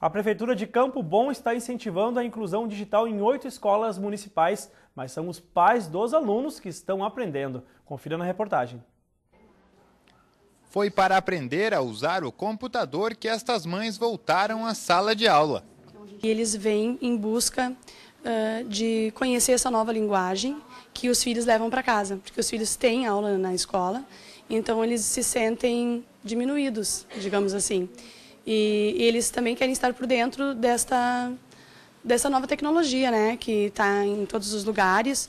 A Prefeitura de Campo Bom está incentivando a inclusão digital em oito escolas municipais, mas são os pais dos alunos que estão aprendendo. Confira na reportagem. Foi para aprender a usar o computador que estas mães voltaram à sala de aula. Eles vêm em busca uh, de conhecer essa nova linguagem que os filhos levam para casa, porque os filhos têm aula na escola, então eles se sentem diminuídos, digamos assim. E, e eles também querem estar por dentro desta, dessa nova tecnologia, né? Que está em todos os lugares.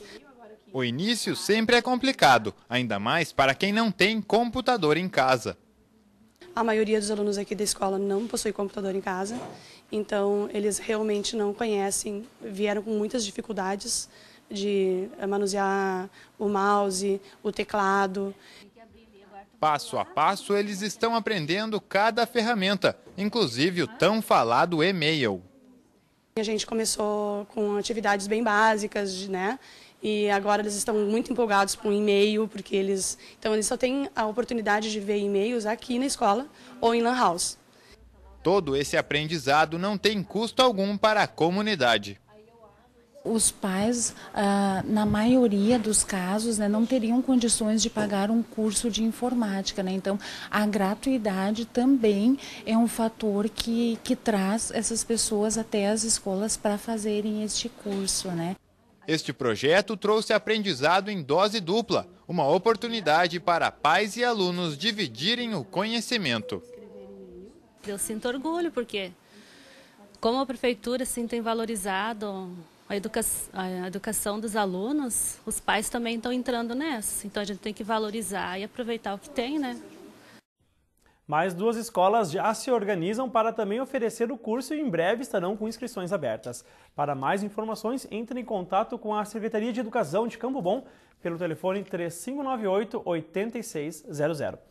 O início sempre é complicado, ainda mais para quem não tem computador em casa. A maioria dos alunos aqui da escola não possui computador em casa, então eles realmente não conhecem, vieram com muitas dificuldades de eh, manusear o mouse, o teclado. Passo a passo, eles estão aprendendo cada ferramenta, inclusive o tão falado e-mail. A gente começou com atividades bem básicas, né? E agora eles estão muito empolgados com o e-mail, porque eles. Então, eles só têm a oportunidade de ver e-mails aqui na escola ou em Lan House. Todo esse aprendizado não tem custo algum para a comunidade. Os pais, ah, na maioria dos casos, né, não teriam condições de pagar um curso de informática. Né? Então, a gratuidade também é um fator que, que traz essas pessoas até as escolas para fazerem este curso. Né? Este projeto trouxe aprendizado em dose dupla, uma oportunidade para pais e alunos dividirem o conhecimento. Eu sinto orgulho, porque como a prefeitura se tem valorizado a, educa a educação dos alunos, os pais também estão entrando nessa. Então a gente tem que valorizar e aproveitar o que tem, né? Mais duas escolas já se organizam para também oferecer o curso e em breve estarão com inscrições abertas. Para mais informações, entre em contato com a Secretaria de Educação de Campo Bom pelo telefone 3598 8600.